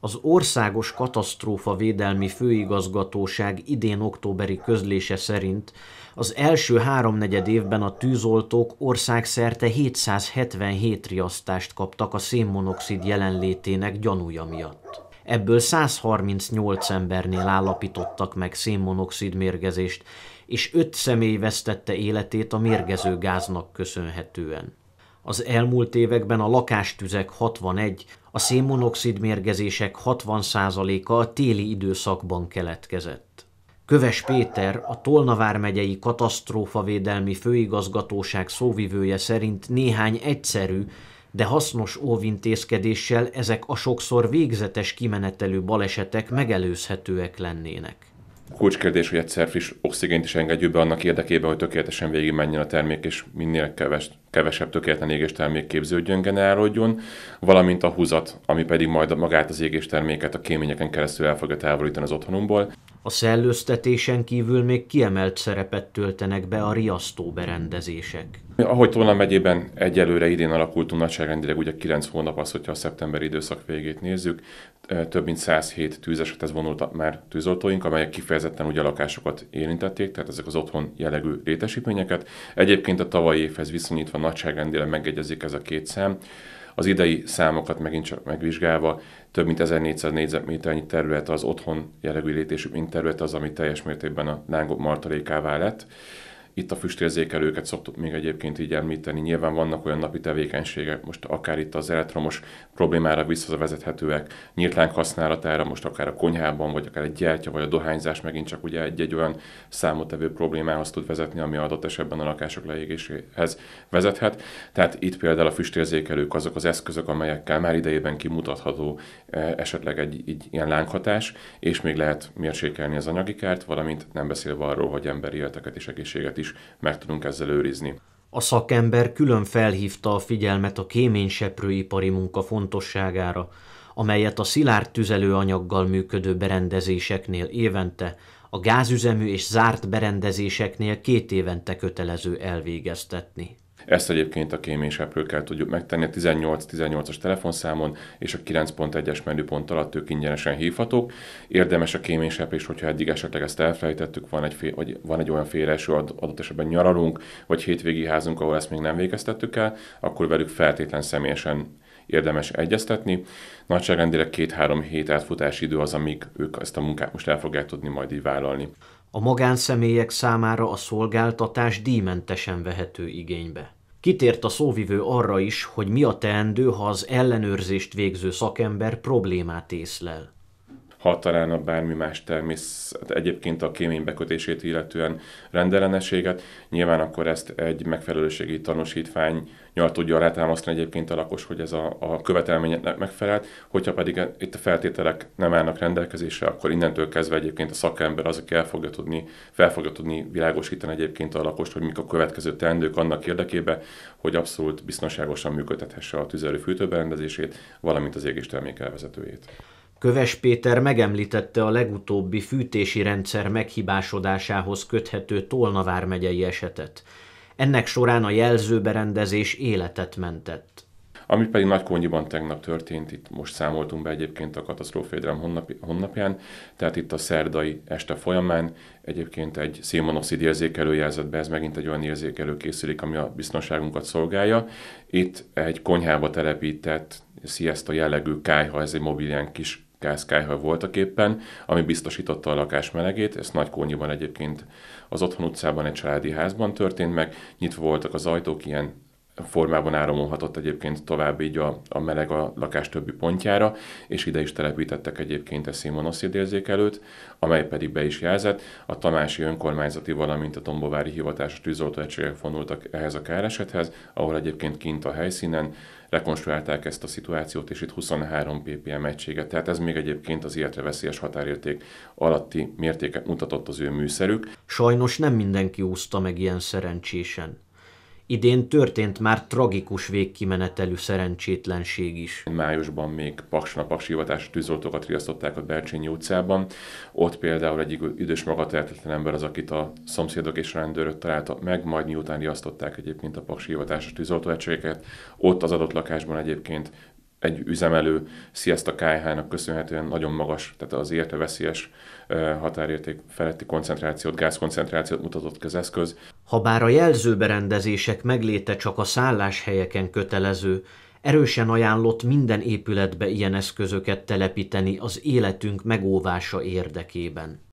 Az Országos Katasztrófa Védelmi Főigazgatóság idén októberi közlése szerint az első háromnegyed évben a tűzoltók országszerte 777 riasztást kaptak a szénmonoxid jelenlétének gyanúja miatt. Ebből 138 embernél állapítottak meg szénmonoxid mérgezést, és öt személy vesztette életét a mérgező gáznak köszönhetően az elmúlt években a lakástüzek 61, a szénmonoxid mérgezések 60%-a a téli időszakban keletkezett. Köves Péter, a Tolnavár megyei katasztrófavédelmi főigazgatóság szóvivője szerint néhány egyszerű, de hasznos óvintézkedéssel ezek a sokszor végzetes kimenetelő balesetek megelőzhetőek lennének kulcskérdés, hogy egyszer friss oxigént is engedjük be annak érdekében, hogy tökéletesen végig menjen a termék, és minél keves, kevesebb tökéletlen égés termék képződjön, generálódjon, valamint a húzat, ami pedig majd magát az égés terméket a kéményeken keresztül el fogja távolítani az otthonunkból. A szellőztetésen kívül még kiemelt szerepet töltenek be a riasztó berendezések. Ahogy Tolna megyében egyelőre idén alakultunk nagyságrendileg, ugye 9 hónap az, hogyha a szeptemberi időszak végét nézzük, több mint 107 tűzesethez vonult már tűzoltóink, amelyek kifejezetten ugye a lakásokat érintették, tehát ezek az otthon jellegű létesítményeket. Egyébként a tavalyi évhez viszonyítva nagyságrendileg megegyezik ez a két szám. Az idei számokat megint csak megvizsgálva, több mint 1400 négyzetméternyi terület az otthon jellegű létésű mint terület az, ami teljes mértékben a lángok martalékává lett. Itt a füstérzékelőket szoktuk még egyébként így említeni. Nyilván vannak olyan napi tevékenységek, most akár itt az elektromos problémára visszavezethetőek, nyíltlánk használatára, most akár a konyhában, vagy akár egy gyertya, vagy a dohányzás megint csak ugye egy-egy olyan számottevő problémához tud vezetni, ami adott esetben a lakások leégéséhez vezethet. Tehát itt például a füstérzékelők azok az eszközök, amelyekkel már idejében kimutatható e, esetleg egy, egy ilyen lánghatás, és még lehet mérsékelni az anyagi kárt, valamint nem beszélve arról, hogy emberi életeket és egészséget is is meg tudunk ezzel őrizni. A szakember külön felhívta a figyelmet a kéményseprőipari munka fontosságára, amelyet a szilárd tüzelőanyaggal működő berendezéseknél évente, a gázüzemű és zárt berendezéseknél két évente kötelező elvégeztetni. Ezt egyébként a kell tudjuk megtenni a 18-18-as telefonszámon és a 9.1-es menüpont alatt ők ingyenesen hívhatók. Érdemes a kémésep, és hogyha eddig esetleg ezt elfelejtettük, van egy, fél, vagy van egy olyan félreeső, adott esetben nyaralunk, vagy hétvégi házunk, ahol ezt még nem végeztettük el, akkor velük feltétlen személyesen érdemes egyeztetni. Nagyságrendileg két-három hét átfutási idő az, amíg ők ezt a munkát most el fogják tudni majd így vállalni. A magánszemélyek számára a szolgáltatás díjmentesen vehető igénybe. Kitért a szóvivő arra is, hogy mi a teendő, ha az ellenőrzést végző szakember problémát észlel ha talán a bármi más természet hát egyébként a kémény bekötését illetően rendellenességet, nyilván akkor ezt egy megfelelőségi tanúsítvány nyal tudja rátámasztani egyébként a lakos, hogy ez a, a követelménynek megfelelt, hogyha pedig itt a feltételek nem állnak rendelkezésre, akkor innentől kezdve egyébként a szakember az, aki el fogja tudni, fel fogja tudni világosítani egyébként a lakost, hogy mik a következő teendők annak érdekében, hogy abszolút biztonságosan működtethesse a fűtőberendezését, valamint az égéstermék elvezetőjét. Köves Péter megemlítette a legutóbbi fűtési rendszer meghibásodásához köthető Tolnavár megyei esetet. Ennek során a jelzőberendezés életet mentett. Ami pedig Nagykonnyiban tegnap történt, itt most számoltunk be egyébként a katasztrófédelem honnapján, tehát itt a szerdai este folyamán egyébként egy szénmonoxid be, ez megint egy olyan érzékelő készülik, ami a biztonságunkat szolgálja. Itt egy konyhába telepített, a jellegű kájha, ez egy mobil kis gázkályha voltak éppen, ami biztosította a lakás melegét, ez kónyiban egyébként az otthon utcában egy családi házban történt meg, nyitva voltak az ajtók ilyen formában áramolhatott egyébként tovább így a, a meleg a lakás többi pontjára, és ide is telepítettek egyébként a színmonoszid érzékelőt, amely pedig be is jelzett. A Tamási önkormányzati, valamint a Tombovári hivatásos tűzoltóegységek vonultak ehhez a káresethez, ahol egyébként kint a helyszínen rekonstruálták ezt a szituációt, és itt 23 ppm egységet, tehát ez még egyébként az életre veszélyes határérték alatti mértéket mutatott az ő műszerük. Sajnos nem mindenki úszta meg ilyen szerencsésen. Idén történt már tragikus végkimenetelű szerencsétlenség is. Májusban még Paksna Paksi hivatású tűzoltókat riasztották a Bercsényi utcában. Ott például egy idős magatehetetlen ember az, akit a szomszédok és rendőrök találtak meg, majd miután riasztották egyébként a Paksi hivatásos tűzoltóegységeket. Ott az adott lakásban egyébként egy üzemelő Siesta KH-nak köszönhetően nagyon magas, tehát az érte veszélyes eh, határérték feletti koncentrációt, gázkoncentrációt mutatott közeszköz. Habár a jelzőberendezések megléte csak a szálláshelyeken kötelező, erősen ajánlott minden épületbe ilyen eszközöket telepíteni az életünk megóvása érdekében.